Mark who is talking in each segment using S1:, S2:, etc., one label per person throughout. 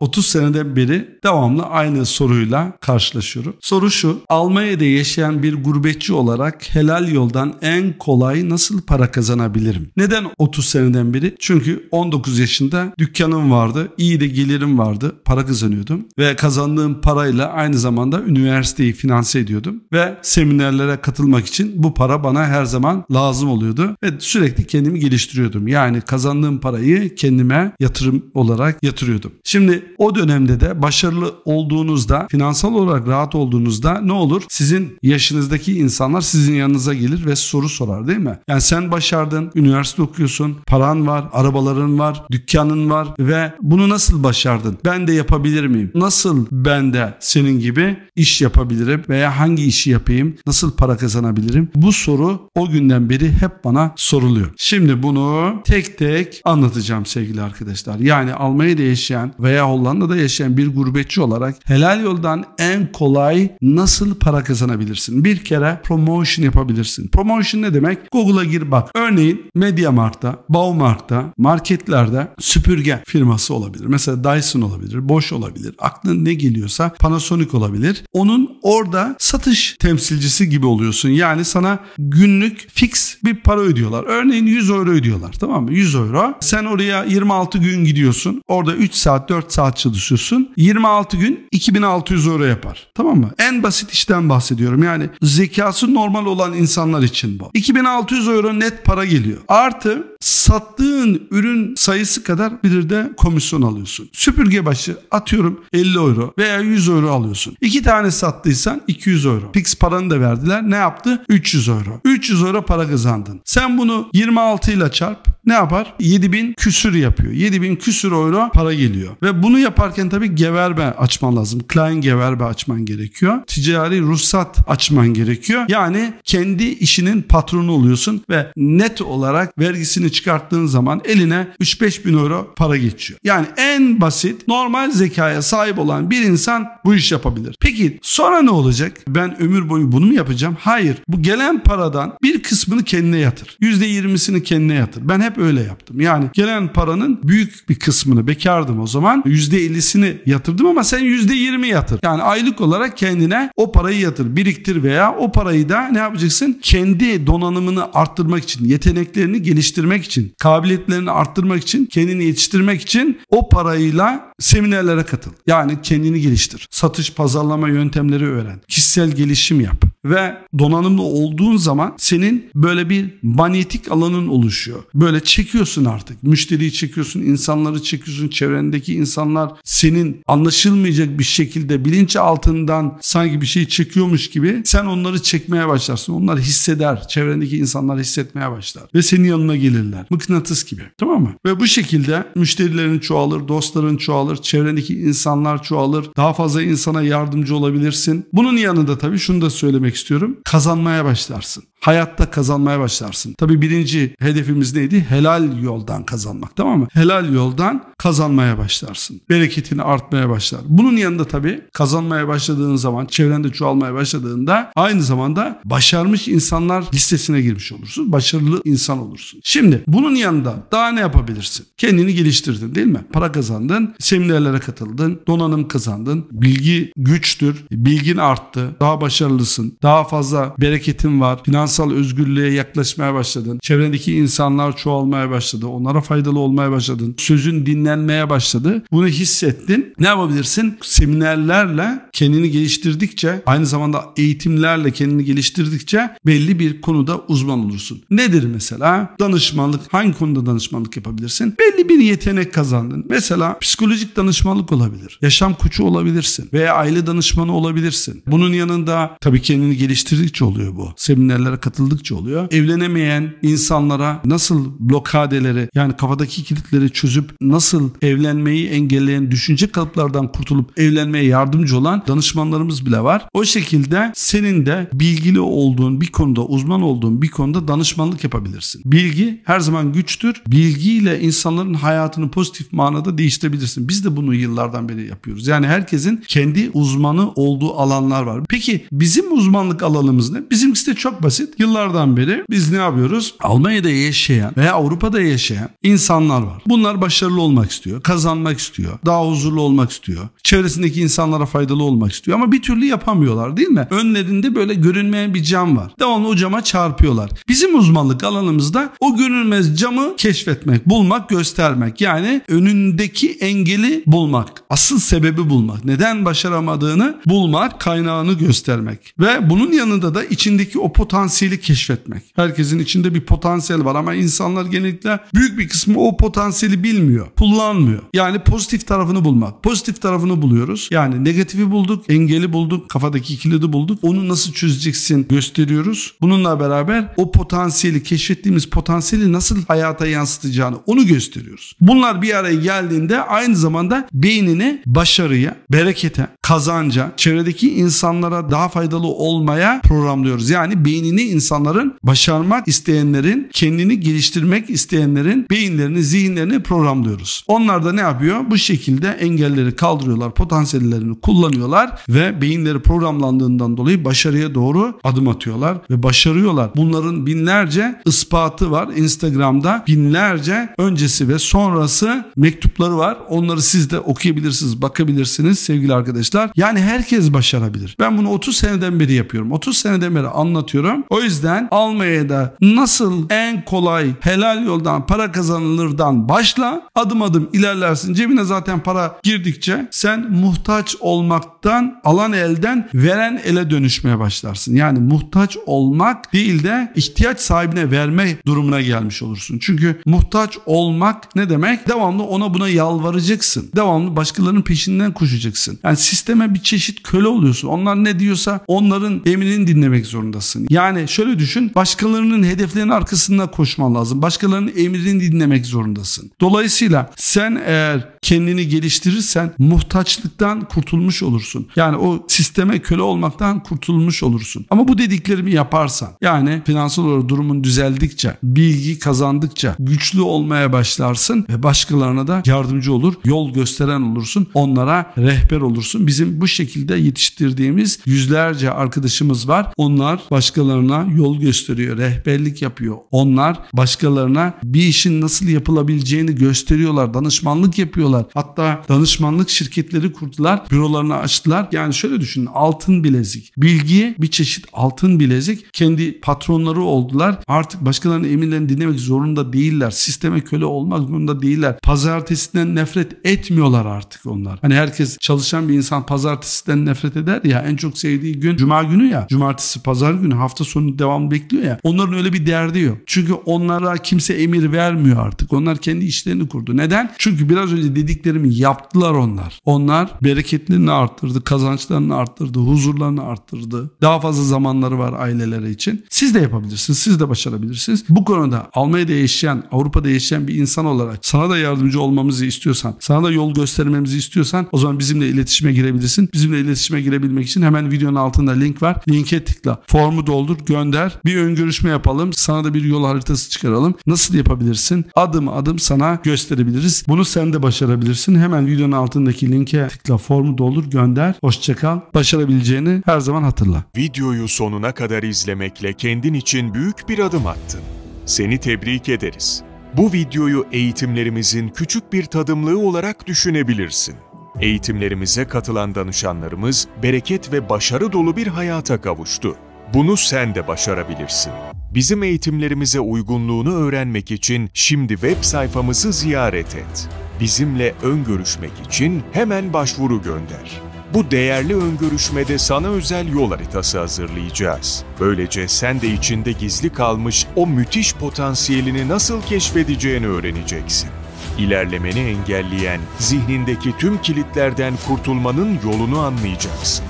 S1: 30 seneden beri devamlı aynı soruyla karşılaşıyorum. Soru şu, Almanya'da yaşayan bir gurbetçi olarak helal yoldan en kolay nasıl para kazanabilirim? Neden 30 seneden beri? Çünkü 19 yaşında dükkanım vardı, iyi de gelirim vardı, para kazanıyordum ve kazandığım parayla aynı zamanda üniversiteyi finanse ediyordum ve seminerlere katılmak için bu para bana her zaman lazım oluyordu ve sürekli kendimi geliştiriyordum. Yani kazandığım parayı kendime yatırım olarak yatırıyordum. Şimdi o dönemde de başarılı olduğunuzda, finansal olarak rahat olduğunuzda ne olur? Sizin yaşınızdaki insanlar sizin yanınıza gelir ve soru sorar değil mi? Yani sen başardın, üniversite okuyorsun, paran var, arabaların var, dükkanın var ve bunu nasıl başardın? Ben de yapabilir miyim? Nasıl ben de senin gibi iş yapabilirim veya hangi işi yapayım? Nasıl para kazanabilirim? Bu soru o günden beri hep bana soruluyor. Şimdi bunu tek tek anlatacağım sevgili arkadaşlar. Yani almayı değişen veya Hollanda'da yaşayan bir gurbetçi olarak helal yoldan en kolay nasıl para kazanabilirsin? Bir kere promotion yapabilirsin. Promotion ne demek? Google'a gir bak. Örneğin MediaMarkt'ta, Baumarkt'ta, marketlerde süpürge firması olabilir. Mesela Dyson olabilir, Bosch olabilir. aklın ne geliyorsa Panasonic olabilir. Onun orada satış temsilcisi gibi oluyorsun. Yani sana günlük fix bir para ödüyorlar. Örneğin 100 euro ödüyorlar tamam mı? 100 euro. Sen oraya 26 gün gidiyorsun. Orada 3 saat 4 saat saat çalışıyorsun. 26 gün 2600 euro yapar. Tamam mı? En basit işten bahsediyorum. Yani zekası normal olan insanlar için bu. 2600 euro net para geliyor. Artı sattığın ürün sayısı kadar bir de komisyon alıyorsun. Süpürge başı atıyorum 50 euro veya 100 euro alıyorsun. İki tane sattıysan 200 euro. Fix paranı da verdiler. Ne yaptı? 300 euro. 300 euro para kazandın. Sen bunu 26 ile çarp. Ne yapar? 7000 küsür yapıyor. 7000 küsür euro para geliyor. Ve bunu bunu yaparken tabii geverbe açman lazım. Klein geverbe açman gerekiyor. Ticari ruhsat açman gerekiyor. Yani kendi işinin patronu oluyorsun ve net olarak vergisini çıkarttığın zaman eline 3-5 bin euro para geçiyor. Yani en basit normal zekaya sahip olan bir insan bu iş yapabilir. Peki sonra ne olacak? Ben ömür boyu bunu mu yapacağım? Hayır. Bu gelen paradan bir kısmını kendine yatır. %20'sini kendine yatır. Ben hep öyle yaptım. Yani gelen paranın büyük bir kısmını bekardım o zaman. %50'sini yatırdım ama sen %20 yatır. Yani aylık olarak kendine o parayı yatır, biriktir veya o parayı da ne yapacaksın? Kendi donanımını arttırmak için, yeteneklerini geliştirmek için, kabiliyetlerini arttırmak için, kendini yetiştirmek için o parayla seminerlere katıl. Yani kendini geliştir. Satış, pazarlama yöntemleri öğren. Kişisel gelişim yap ve donanımlı olduğun zaman senin böyle bir manyetik alanın oluşuyor. Böyle çekiyorsun artık. Müşteriyi çekiyorsun, insanları çekiyorsun, çevrendeki insanları insanlar senin anlaşılmayacak bir şekilde bilinç altından sanki bir şey çekiyormuş gibi sen onları çekmeye başlarsın. Onlar hisseder. Çevrendeki insanlar hissetmeye başlar. Ve senin yanına gelirler. Mıknatıs gibi. Tamam mı? Ve bu şekilde müşterilerin çoğalır, dostların çoğalır, çevrendeki insanlar çoğalır. Daha fazla insana yardımcı olabilirsin. Bunun yanında tabii şunu da söylemek istiyorum. Kazanmaya başlarsın hayatta kazanmaya başlarsın. Tabii birinci hedefimiz neydi? Helal yoldan kazanmak tamam mı? Helal yoldan kazanmaya başlarsın. Bereketini artmaya başlar. Bunun yanında tabii kazanmaya başladığın zaman, çevrende çoğalmaya başladığında aynı zamanda başarmış insanlar listesine girmiş olursun. Başarılı insan olursun. Şimdi bunun yanında daha ne yapabilirsin? Kendini geliştirdin değil mi? Para kazandın, seminerlere katıldın, donanım kazandın, bilgi güçtür, bilgin arttı, daha başarılısın, daha fazla bereketin var, finans finansal özgürlüğe yaklaşmaya başladın. Çevrendeki insanlar çoğalmaya başladı. Onlara faydalı olmaya başladın. Sözün dinlenmeye başladı. Bunu hissettin. Ne yapabilirsin? Seminerlerle kendini geliştirdikçe aynı zamanda eğitimlerle kendini geliştirdikçe belli bir konuda uzman olursun. Nedir mesela? Danışmanlık. Hangi konuda danışmanlık yapabilirsin? Belli bir yetenek kazandın. Mesela psikolojik danışmanlık olabilir. Yaşam koçu olabilirsin veya aile danışmanı olabilirsin. Bunun yanında tabii kendini geliştirdikçe oluyor bu. Seminerlere seminere katıldıkça oluyor. Evlenemeyen insanlara nasıl blokadeleri yani kafadaki kilitleri çözüp nasıl evlenmeyi engelleyen düşünce kalıplardan kurtulup evlenmeye yardımcı olan danışmanlarımız bile var. O şekilde senin de bilgili olduğun bir konuda uzman olduğun bir konuda danışmanlık yapabilirsin. Bilgi her zaman güçtür. Bilgiyle insanların hayatını pozitif manada değiştirebilirsin. Biz de bunu yıllardan beri yapıyoruz. Yani herkesin kendi uzmanı olduğu alanlar var. Peki bizim uzmanlık alanımız ne? Bizimkisi de çok basit basit. Yıllardan beri biz ne yapıyoruz? Almanya'da yaşayan veya Avrupa'da yaşayan insanlar var. Bunlar başarılı olmak istiyor, kazanmak istiyor, daha huzurlu olmak istiyor. Çevresindeki insanlara faydalı olmak istiyor ama bir türlü yapamıyorlar değil mi? Önlerinde böyle görünmeyen bir cam var. Devamlı o cama çarpıyorlar. Bizim uzmanlık alanımızda o görünmez camı keşfetmek, bulmak, göstermek. Yani önündeki engeli bulmak. Asıl sebebi bulmak. Neden başaramadığını bulmak, kaynağını göstermek. Ve bunun yanında da içindeki o potansiyel potansiyeli keşfetmek. Herkesin içinde bir potansiyel var ama insanlar genellikle büyük bir kısmı o potansiyeli bilmiyor, kullanmıyor. Yani pozitif tarafını bulmak. Pozitif tarafını buluyoruz. Yani negatifi bulduk, engeli bulduk, kafadaki kilidi bulduk. Onu nasıl çözeceksin gösteriyoruz. Bununla beraber o potansiyeli, keşfettiğimiz potansiyeli nasıl hayata yansıtacağını onu gösteriyoruz. Bunlar bir araya geldiğinde aynı zamanda beynini başarıya, berekete, kazanca, çevredeki insanlara daha faydalı olmaya programlıyoruz. Yani beynini insanların başarmak isteyenlerin, kendini geliştirmek isteyenlerin beyinlerini, zihinlerini programlıyoruz. Onlar da ne yapıyor? Bu şekilde engelleri kaldırıyorlar, potansiyellerini kullanıyorlar ve beyinleri programlandığından dolayı başarıya doğru adım atıyorlar ve başarıyorlar. Bunların binlerce ispatı var. Instagram'da binlerce öncesi ve sonrası mektupları var. Onları siz de okuyabilirsiniz, bakabilirsiniz sevgili arkadaşlar. Yani herkes başarabilir. Ben bunu 30 seneden beri yapıyorum. 30 seneden beri anlatıyorum. O o yüzden almaya da nasıl en kolay helal yoldan para kazanılırdan başla adım adım ilerlersin. Cebine zaten para girdikçe sen muhtaç olmaktan alan elden veren ele dönüşmeye başlarsın. Yani muhtaç olmak değil de ihtiyaç sahibine verme durumuna gelmiş olursun. Çünkü muhtaç olmak ne demek? Devamlı ona buna yalvaracaksın. Devamlı başkalarının peşinden koşacaksın. Yani sisteme bir çeşit köle oluyorsun. Onlar ne diyorsa onların emrini dinlemek zorundasın. Yani şöyle düşün. Başkalarının hedeflerinin arkasında koşman lazım. Başkalarının emrini dinlemek zorundasın. Dolayısıyla sen eğer kendini geliştirirsen muhtaçlıktan kurtulmuş olursun. Yani o sisteme köle olmaktan kurtulmuş olursun. Ama bu dediklerimi yaparsan yani finansal olarak durumun düzeldikçe, bilgi kazandıkça güçlü olmaya başlarsın ve başkalarına da yardımcı olur, yol gösteren olursun, onlara rehber olursun. Bizim bu şekilde yetiştirdiğimiz yüzlerce arkadaşımız var. Onlar başkalarına ona yol gösteriyor, rehberlik yapıyor. Onlar başkalarına bir işin nasıl yapılabileceğini gösteriyorlar, danışmanlık yapıyorlar. Hatta danışmanlık şirketleri kurdular, bürolarını açtılar. Yani şöyle düşünün altın bilezik. bilgi bir çeşit altın bilezik. Kendi patronları oldular. Artık başkalarının emirlerini dinlemek zorunda değiller. Sisteme köle olmak zorunda değiller. Pazartesinden nefret etmiyorlar artık onlar. Hani herkes çalışan bir insan pazartesinden nefret eder ya en çok sevdiği gün cuma günü ya. Cumartesi, pazar günü, hafta sonu bunun devamı bekliyor ya. Onların öyle bir derdi yok. Çünkü onlara kimse emir vermiyor artık. Onlar kendi işlerini kurdu. Neden? Çünkü biraz önce dediklerimi yaptılar onlar. Onlar bereketlerini arttırdı, kazançlarını arttırdı, huzurlarını arttırdı. Daha fazla zamanları var aileleri için. Siz de yapabilirsiniz, siz de başarabilirsiniz. Bu konuda Almanya'da yaşayan, Avrupa'da yaşayan bir insan olarak sana da yardımcı olmamızı istiyorsan, sana da yol göstermemizi istiyorsan o zaman bizimle iletişime girebilirsin. Bizimle iletişime girebilmek için hemen videonun altında link var. Linke tıkla. Formu doldur. Gör gönder. Bir ön görüşme yapalım. Sana da bir yol haritası çıkaralım. Nasıl yapabilirsin? Adım adım sana gösterebiliriz. Bunu sen de başarabilirsin. Hemen videonun altındaki linke tıkla formu doldur gönder. Hoşçakal. Başarabileceğini her zaman hatırla. Videoyu sonuna kadar izlemekle kendin için büyük bir adım attın. Seni tebrik ederiz. Bu videoyu eğitimlerimizin küçük bir tadımlığı olarak düşünebilirsin. Eğitimlerimize katılan danışanlarımız bereket ve başarı dolu bir hayata kavuştu. Bunu sen de başarabilirsin. Bizim eğitimlerimize uygunluğunu öğrenmek için şimdi web sayfamızı ziyaret et. Bizimle ön görüşmek için hemen başvuru gönder. Bu değerli ön görüşmede sana özel yol haritası hazırlayacağız. Böylece sen de içinde gizli kalmış o müthiş potansiyelini nasıl keşfedeceğini öğreneceksin. İlerlemeni engelleyen zihnindeki tüm kilitlerden kurtulmanın yolunu anlayacaksın.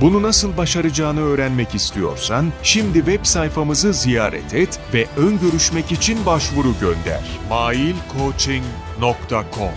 S1: Bunu nasıl başaracağını öğrenmek istiyorsan şimdi web sayfamızı ziyaret et ve ön görüşmek için başvuru gönder. mailcoaching.com